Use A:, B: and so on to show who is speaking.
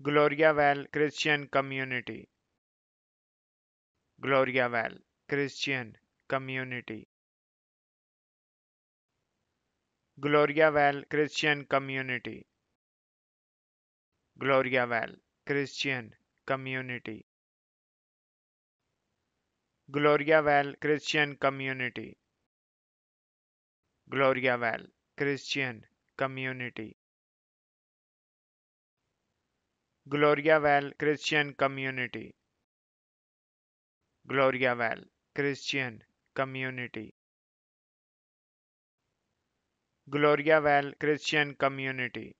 A: Gloria Val Christian Community. Gloria Val Christian Community. Gloria Val Christian Community. Gloria Val Christian Community. Gloria Val Christian Community. Gloria Christian Community. Gloria Val Christian Community. Gloria Val Christian Community. Gloria Val Christian Community.